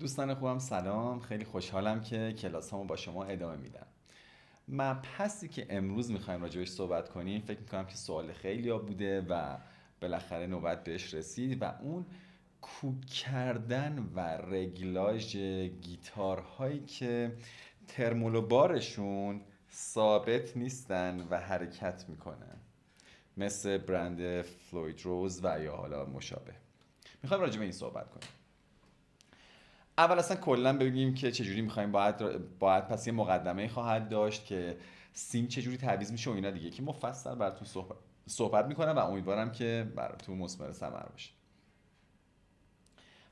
دوستان خوبم سلام خیلی خوشحالم که کلاس با شما ادامه میدم مبحثی که امروز میخوایم راجبش صحبت کنیم فکر میکنم که سوال خیلی ها بوده و بالاخره نوبت بهش رسید و اون کوک کردن و رگلاژ گیتارهایی که ترمول و بارشون ثابت نیستن و حرکت میکنن مثل برند فلوید روز و یا حالا مشابه میخوایم راجع به این صحبت کنیم اول اصلا کلا بگیم که چجوری میخوایم باید باید پس یه مقدمه خواهد داشت که سیم چجوری تعویض میشه و اینا دیگه که مفصل براتون صحبت صحبت میکنم و امیدوارم که براتون مثمر ثمر باشه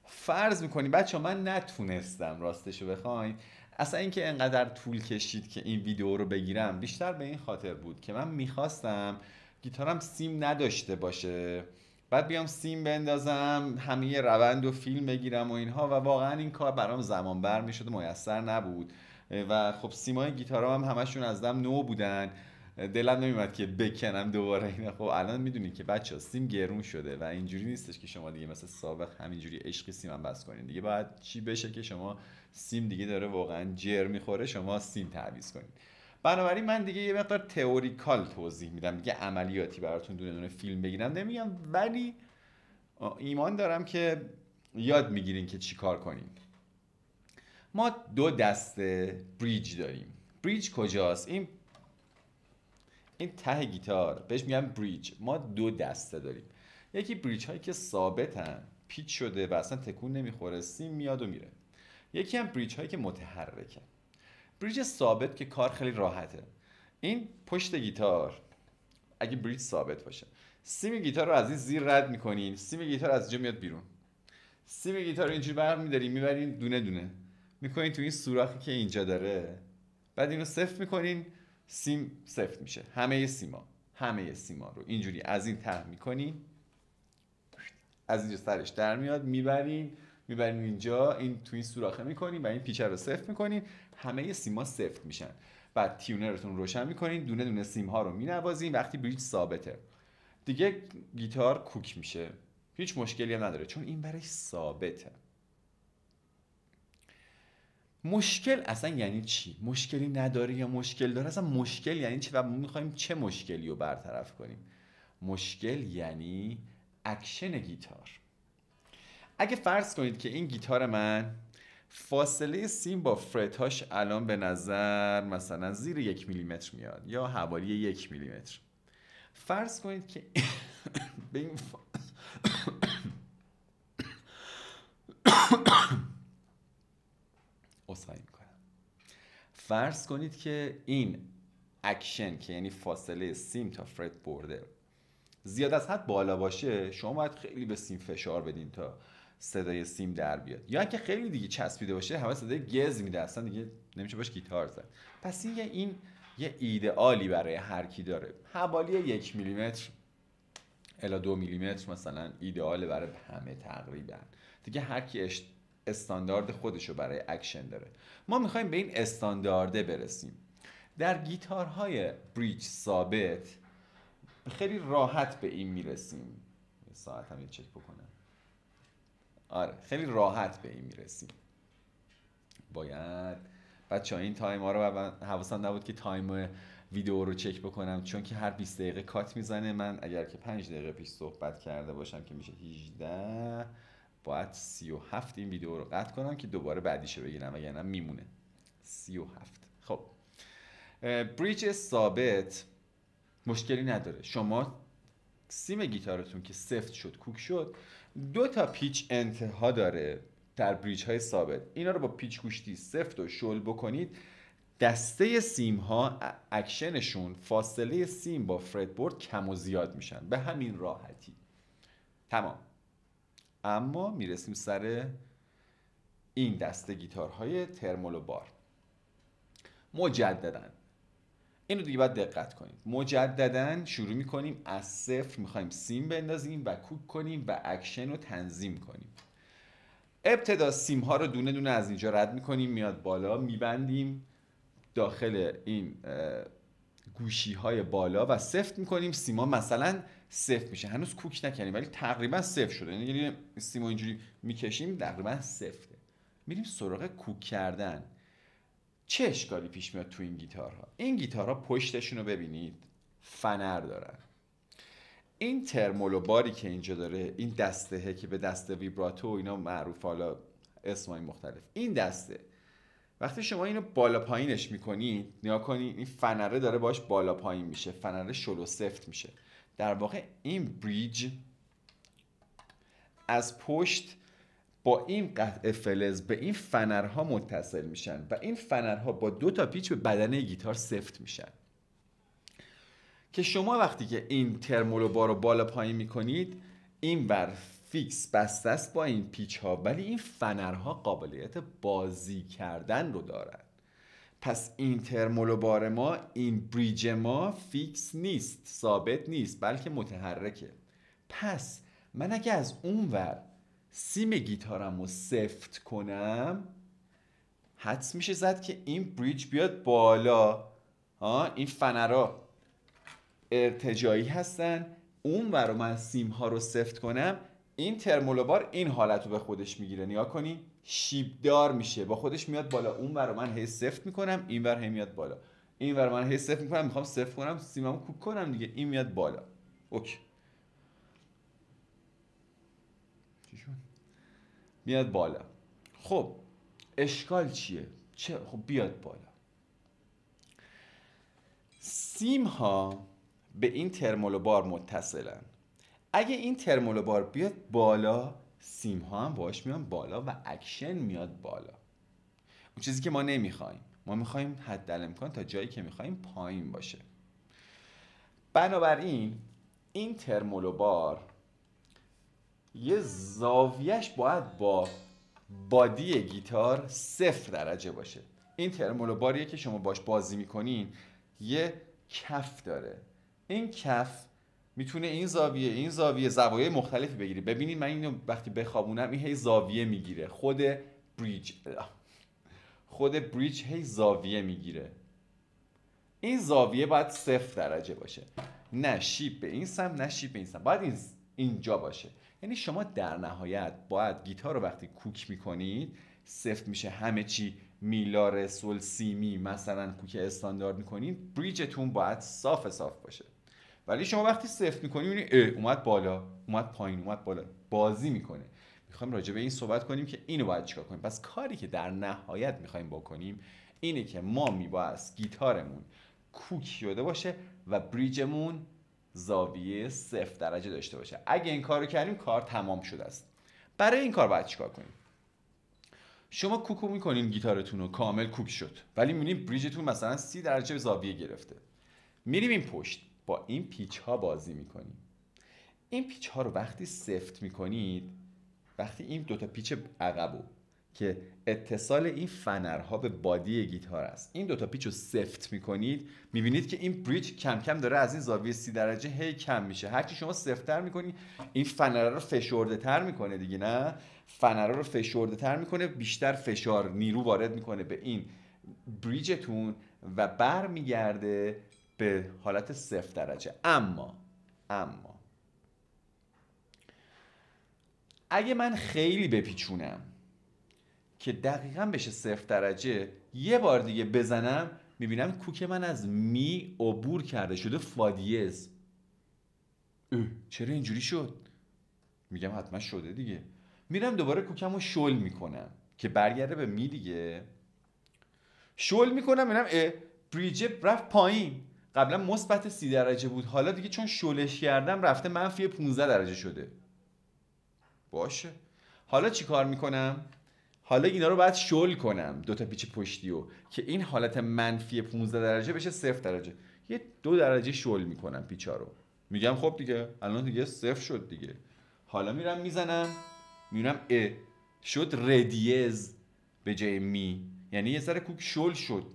فرض میکنی بچه من نتونستم راستش رو بخواین اصلا اینکه انقدر طول کشید که این ویدیو رو بگیرم بیشتر به این خاطر بود که من میخواستم گیتارم سیم نداشته باشه بعد بیام سیم بندازم همه روند و فیلم بگیرم و اینها و واقعا این کار برام زمان بر میشد و میسر نبود و خب سیمای گیتار هم همشون از دم نو بودن دلم نمیومد که بکنم دوباره اینا خب الان میدونی که بچه سیم گرون شده و اینجوری نیستش که شما دیگه مثل سابق همینجوری عشقی سیم هم بس کنین دیگه باید چی بشه که شما سیم دیگه داره واقعا جر میخوره شما سیم تعویض کنید بنابراین من دیگه یه مقدار تئوریکال توضیح میدم دیگه عملیاتی براتون دونه دونه فیلم بگیرم نمیگم ولی ایمان دارم که یاد میگیرین که چیکار کنیم ما دو دسته بریج داریم بریج کجاست این این ته گیتار بهش میگم بریج ما دو دسته داریم یکی بریج هایی که ثابتن پیچ شده و اصلا تکون نمیخوره سیم میاد و میره یکی هم بریج هایی که متحرکن بریج ثابت که کار خیلی راحته این پشت گیتار اگه بریج ثابت باشه سیم گیتار رو از این زیر رد میکنین سیم گیتار از جمعیت میاد بیرون سیم گیتار رو اینجوری برق میدارین میبرین دونه دونه میکنین تو این سوراخی که اینجا داره بعد اینو سفت میکنین سیم سفت میشه همه سیما همه سیما رو اینجوری از این ته میکنین از اینجا سرش در میاد میبرین میبرین اینجا این تو این سوراخه میکنین و این پیچه رو سفت میکنین همه سیما سفت میشن بعد تیونرتون روشن میکنین دونه دونه سیم ها رو مینوازین وقتی بریج ثابته دیگه گیتار کوک میشه هیچ مشکلی هم نداره چون این برش ثابته مشکل اصلا یعنی چی مشکلی نداره یا مشکل داره اصلا مشکل یعنی چی و ما میخوایم چه مشکلی رو برطرف کنیم مشکل یعنی اکشن گیتار اگه فرض کنید که این گیتار من فاصله سیم با فرت هاش الان به نظر مثلا زیر یک میلیمتر میاد یا حوالی یک میلیمتر فرض کنید که به میکنم فرض کنید که این اکشن که یعنی فاصله سیم تا فرت برده زیاد از حد بالا باشه شما باید خیلی به سیم فشار بدین تا صدای سیم در بیاد یا اینکه خیلی دیگه چسبیده باشه همه صدای گز میده اصلا دیگه نمیشه باش گیتار زد پس این یه این یه ایدئالی برای هر کی داره حوالی یک میلیمتر الا دو میلیمتر مثلا ایدئال برای همه تقریبا دیگه هر کی استاندارد خودشو برای اکشن داره ما میخوایم به این استاندارده برسیم در گیتارهای بریج ثابت خیلی راحت به این میرسیم ساعت هم چک بکنم آره خیلی راحت به این میرسیم باید بچه این تایم ها رو حواسم نبود که تایم ویدیو رو چک بکنم چون که هر 20 دقیقه کات میزنه من اگر که 5 دقیقه پیش صحبت کرده باشم که میشه 18 باید 37 این ویدیو رو قطع کنم که دوباره بعدیشو بگیرم وگرنه میمونه 37 خب بریج ثابت مشکلی نداره شما سیم گیتارتون که سفت شد کوک شد دو تا پیچ انتها داره در بریج های ثابت اینا رو با پیچ گوشتی سفت و شل بکنید دسته سیم ها اکشنشون فاصله سیم با بورد کم و زیاد میشن به همین راحتی تمام اما میرسیم سر این دسته گیتارهای ترمول و بار مجددن اینو دیگه باید دقت کنیم مجددا شروع میکنیم از صفر میخوایم سیم بندازیم و کوک کنیم و اکشن رو تنظیم کنیم ابتدا سیم ها رو دونه دونه از اینجا رد میکنیم میاد بالا میبندیم داخل این گوشی های بالا و سفت میکنیم سیما مثلا سفت میشه هنوز کوک نکنیم ولی تقریبا سفت شده یعنی سیما اینجوری میکشیم تقریبا سفته میریم سراغ کوک کردن چه اشکالی پیش میاد تو این گیتارها این گیتارها پشتشون رو ببینید فنر دارن این ترمولو باری که اینجا داره این دسته که به دسته ویبراتو اینا معروف حالا اسمای مختلف این دسته وقتی شما اینو بالا پایینش میکنید نیا کنی این فنره داره باش بالا پایین میشه فنره شلو سفت میشه در واقع این بریج از پشت با این قطع فلز به این فنرها متصل میشن و این فنرها با دو تا پیچ به بدنه گیتار سفت میشن که شما وقتی که این ترمولو رو بالا پایین میکنید این بر فیکس بسته است با این پیچ ها ولی این فنرها قابلیت بازی کردن رو دارن پس این ترمولو بار ما این بریج ما فیکس نیست ثابت نیست بلکه متحرکه پس من اگه از اون ور سیم گیتارم رو سفت کنم حدس میشه زد که این بریج بیاد بالا ها این فنرا ارتجایی هستن اون رو من سیم ها رو سفت کنم این ترمولوبار این حالت رو به خودش میگیره نیا کنی شیبدار میشه با خودش میاد بالا اون رو من هی سفت میکنم این ور هی میاد بالا این ور من هی سفت میکنم میخوام سفت کنم سیممو کوک کنم دیگه این میاد بالا اوکی میاد بالا خب اشکال چیه چه خب بیاد بالا سیم ها به این ترمولوبار متصلن اگه این ترمولوبار بیاد بالا سیم ها هم باش میان بالا و اکشن میاد بالا اون چیزی که ما نمیخوایم ما میخوایم حد امکان تا جایی که میخوایم پایین باشه بنابراین این ترمولوبار یه زاویش باید با بادی گیتار صفر درجه باشه این ترمولو باریه که شما باش بازی میکنین یه کف داره این کف میتونه این زاویه این زاویه زوایای مختلفی بگیره ببینید من اینو وقتی بخوابونم این هی زاویه میگیره خود بریج خود بریج هی زاویه میگیره این زاویه باید صفر درجه باشه نه شیب به این سم نه شیب به این سم باید اینجا باشه یعنی شما در نهایت باید گیتار رو وقتی کوک میکنید سفت میشه همه چی میلار سیمی مثلا کوک استاندارد میکنید بریجتون باید صاف صاف باشه ولی شما وقتی سفت میکنی اون اومد بالا اومد پایین اومد بالا بازی میکنه میخوایم راجع به این صحبت کنیم که اینو باید چیکار کنیم پس کاری که در نهایت میخوایم بکنیم اینه که ما میباید گیتارمون کوک شده باشه و بریجمون زاویه صفر درجه داشته باشه اگه این کار رو کردیم کار تمام شده است برای این کار باید چیکار کنیم شما کوکو میکنین گیتارتون رو کامل کوک شد ولی میبینیم بریجتون مثلا سی درجه به زاویه گرفته میریم این پشت با این پیچ ها بازی میکنیم این پیچ ها رو وقتی سفت میکنید وقتی این دوتا پیچ عقب و که اتصال این فنرها به بادی گیتار است این دوتا پیچ رو سفت میکنید میبینید که این بریج کم کم داره از این زاویه سی درجه هی کم میشه هرچی شما سفتتر میکنید این فنرها رو فشرده تر میکنه دیگه نه فنرها رو فشرده تر میکنه بیشتر فشار نیرو وارد میکنه به این بریجتون و برمیگرده به حالت سفت درجه اما اما اگه من خیلی بپیچونم که دقیقا بشه صفر درجه یه بار دیگه بزنم میبینم کوک من از می عبور کرده شده فادیز چرا اینجوری شد میگم حتما شده دیگه میرم دوباره کوکم رو شل میکنم که برگرده به می دیگه شل میکنم میرم اه بریجه رفت پایین قبلا مثبت سی درجه بود حالا دیگه چون شلش کردم رفته منفی 15 درجه شده باشه حالا چی کار میکنم حالا اینا رو باید شل کنم دو تا پیچ پشتی رو که این حالت منفی 15 درجه بشه صفر درجه یه دو درجه شل میکنم پیچا رو میگم خب دیگه الان دیگه صفر شد دیگه حالا میرم میزنم میرم ا شد ردیز به جای می یعنی یه سر کوک شل شد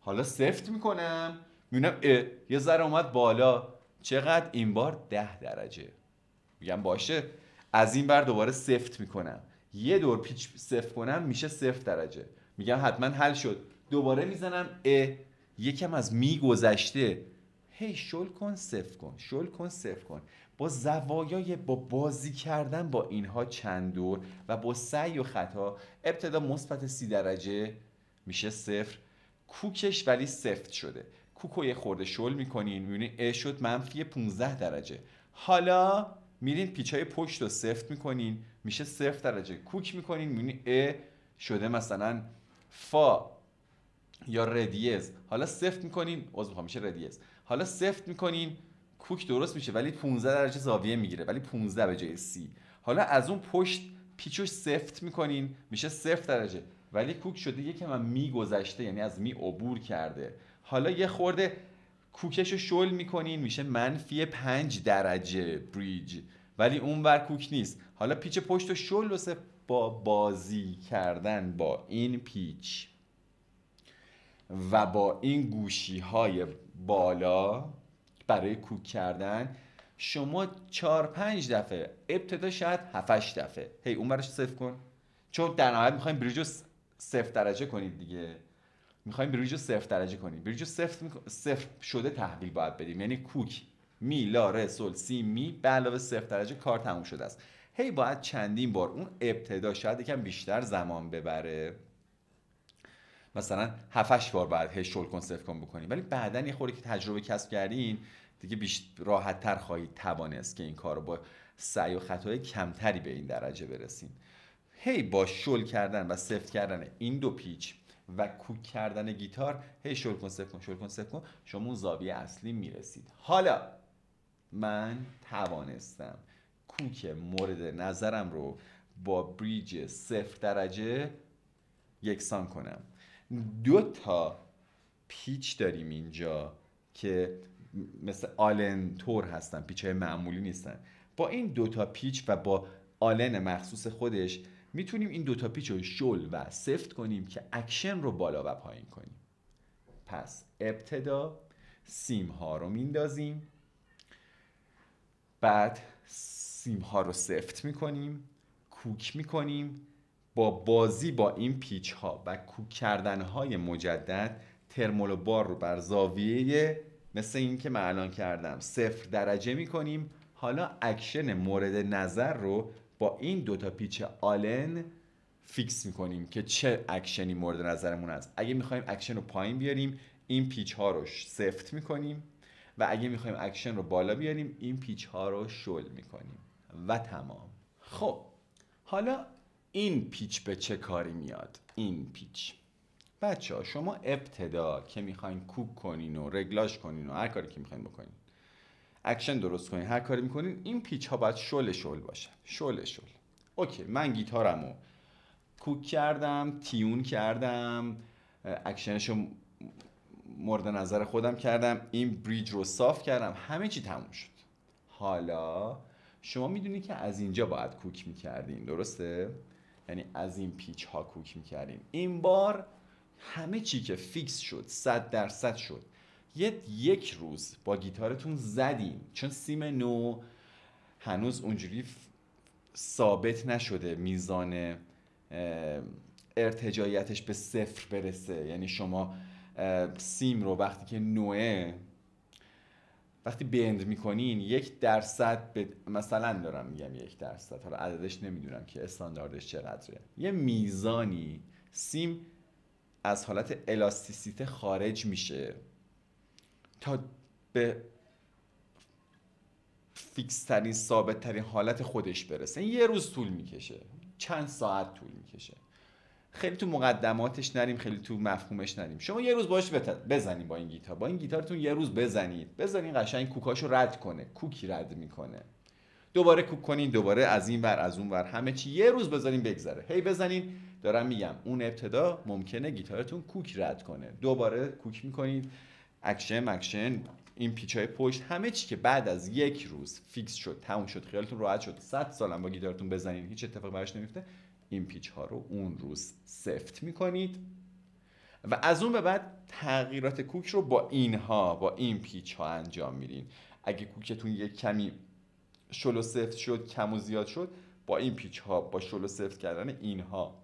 حالا سفت میکنم میبینم ا یه ذره اومد بالا چقدر این بار ده درجه میگم باشه از این بر دوباره سفت میکنم یه دور پیچ صفر کنم میشه صفر درجه میگم حتما حل شد دوباره میزنم ا یکم از گذشته هی شل کن صفر کن شل کن صفر کن با زوایای با بازی کردن با اینها چند دور و با سعی و خطا ابتدا مثبت سی درجه میشه صفر کوکش ولی سفت شده کوکو یه خورده شل میکنین میبینین ا شد منفی 15 درجه حالا میرین پیچای پشت رو سفت میکنین میشه صفر درجه کوک میکنین میبینی ا شده مثلا فا یا ردیز حالا سفت میکنین عذر میخوام میشه ردیز حالا سفت میکنین کوک درست میشه ولی 15 درجه زاویه میگیره ولی 15 به جای سی حالا از اون پشت پیچوش سفت میکنین میشه صفر درجه ولی کوک شده یکم هم می گذشته یعنی از می عبور کرده حالا یه خورده کوکش رو شل میکنین میشه منفی پنج درجه بریج ولی اون ور کوک نیست حالا پیچ پشت و شلوسه با بازی کردن با این پیچ و با این گوشی های بالا برای کوک کردن شما چهار پنج دفعه ابتدا شاید هفتش دفعه هی اون برش صفر کن چون در نهایت میخوایم بریج رو صفر درجه کنید دیگه میخوایم بریج رو صفر درجه کنید بریج رو صفر, شده تحویل باید بدیم یعنی کوک می لا ر، سل سی می به علاوه صفر درجه کار تموم شده است هی باید چندین بار اون ابتدا شاید یکم بیشتر زمان ببره مثلا هفتش بار بعد هی شل کن صفر کن بکنیم ولی بعدا یه خوری که تجربه کسب کردین دیگه بیش راحت تر خواهید توانست که این کار رو با سعی و خطای کمتری به این درجه برسین هی با شل کردن و سفت کردن این دو پیچ و کوک کردن گیتار هی شل کن صفر کن شل کن صفر کن شما اون زاویه اصلی میرسید حالا من توانستم کوک مورد نظرم رو با بریج صفر درجه یکسان کنم دو تا پیچ داریم اینجا که مثل آلن تور هستن پیچ های معمولی نیستن با این دوتا پیچ و با آلن مخصوص خودش میتونیم این دوتا پیچ رو شل و سفت کنیم که اکشن رو بالا و پایین کنیم پس ابتدا سیم ها رو میندازیم بعد سیم ها رو سفت میکنیم کوک میکنیم با بازی با این پیچ ها و کوک کردن های مجدد ترمول و بار رو بر زاویه مثل این که من الان کردم صفر درجه میکنیم حالا اکشن مورد نظر رو با این دوتا پیچ آلن فیکس میکنیم که چه اکشنی مورد نظرمون است اگه میخوایم اکشن رو پایین بیاریم این پیچ ها رو سفت میکنیم و اگه میخوایم اکشن رو بالا بیاریم این پیچ ها رو شل میکنیم و تمام خب حالا این پیچ به چه کاری میاد این پیچ بچه ها شما ابتدا که میخواین کوک کنین و رگلاش کنین و هر کاری که میخواین بکنین اکشن درست کنین هر کاری میکنین این پیچ ها باید شل شل باشه شل شل اوکی من رو کوک کردم تیون کردم اکشنشو مورد نظر خودم کردم این بریج رو صاف کردم همه چی تموم شد حالا شما میدونی که از اینجا باید کوک میکردین درسته؟ یعنی از این پیچ ها کوک میکردین این بار همه چی که فیکس شد صد درصد شد یه یک روز با گیتارتون زدیم چون سیم نو هنوز اونجوری ثابت نشده میزان ارتجایتش به صفر برسه یعنی شما سیم رو وقتی که نوعه وقتی بند میکنین یک درصد مثلا دارم میگم یک درصد حالا عددش نمیدونم که استانداردش چقدره یه میزانی سیم از حالت الاستیسیته خارج میشه تا به فیکس ترین ثابت ترین حالت خودش برسه این یه روز طول میکشه چند ساعت طول میکشه خیلی تو مقدماتش نریم خیلی تو مفهومش نریم شما یه روز باش بزنید با این گیتار با این گیتارتون یه روز بزنید بزنید قشنگ کوکاشو رد کنه کوکی رد میکنه دوباره کوک کنین دوباره از این ور از اون ور همه چی یه روز بزنین بگذره هی بزنین دارم میگم اون ابتدا ممکنه گیتارتون کوک رد کنه دوباره کوک میکنید اکشن اکشن این پیچای پشت همه چی که بعد از یک روز فیکس شد تموم شد خیالتون راحت شد 100 سالم با گیتارتون بزنین هیچ اتفاقی براش نمیفته این پیچ ها رو اون روز سفت می کنید و از اون به بعد تغییرات کوک رو با اینها با این پیچ ها انجام میدین اگه کوکتون یک کمی شلو سفت شد کم و زیاد شد با این پیچ ها با شلو سفت کردن اینها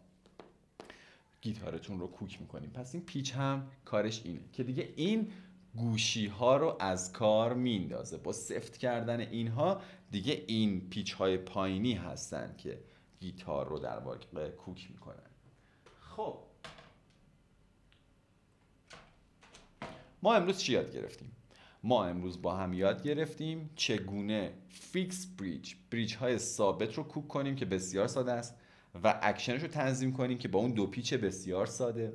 گیتارتون رو کوک میکنیم پس این پیچ هم کارش اینه که دیگه این گوشی ها رو از کار میندازه با سفت کردن اینها دیگه این پیچ های پایینی هستن که گیتار رو در واقع کوک میکنن خب ما امروز چی یاد گرفتیم ما امروز با هم یاد گرفتیم چگونه فیکس بریج بریج های ثابت رو کوک کنیم که بسیار ساده است و اکشنش رو تنظیم کنیم که با اون دو پیچ بسیار ساده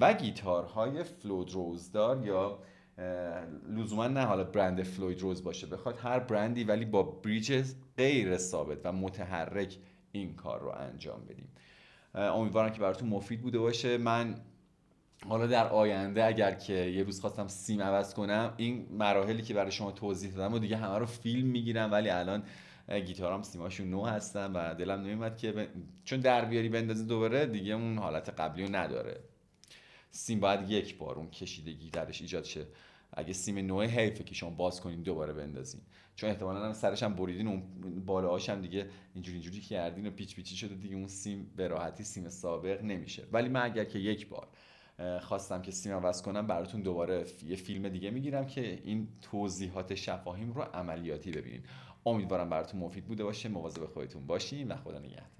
و گیتارهای فلود روزدار یا لزوما نه حالا برند فلوید روز باشه بخواد هر برندی ولی با بریج غیر ثابت و متحرک این کار رو انجام بدیم امیدوارم که براتون مفید بوده باشه من حالا در آینده اگر که یه روز خواستم سیم عوض کنم این مراحلی که برای شما توضیح دادم و دیگه همه رو فیلم میگیرم ولی الان گیتارم سیماشون نو هستن و دلم نمیمد که چون در بیاری بندازی دوباره دیگه اون حالت قبلی رو نداره سیم باید یک بار اون کشیدگی درش ایجاد شه اگه سیم نوع حیفه که شما باز کنین دوباره بندازین چون احتمالا هم سرش بریدین اون بالاهاش دیگه اینجوری اینجوری کردین و پیچ پیچی شده دیگه اون سیم به راحتی سیم سابق نمیشه ولی من اگر که یک بار خواستم که سیم عوض کنم براتون دوباره یه فیلم دیگه میگیرم که این توضیحات شفاهیم رو عملیاتی ببینین امیدوارم براتون مفید بوده باشه مواظب خودتون باشین و خدا نگهدار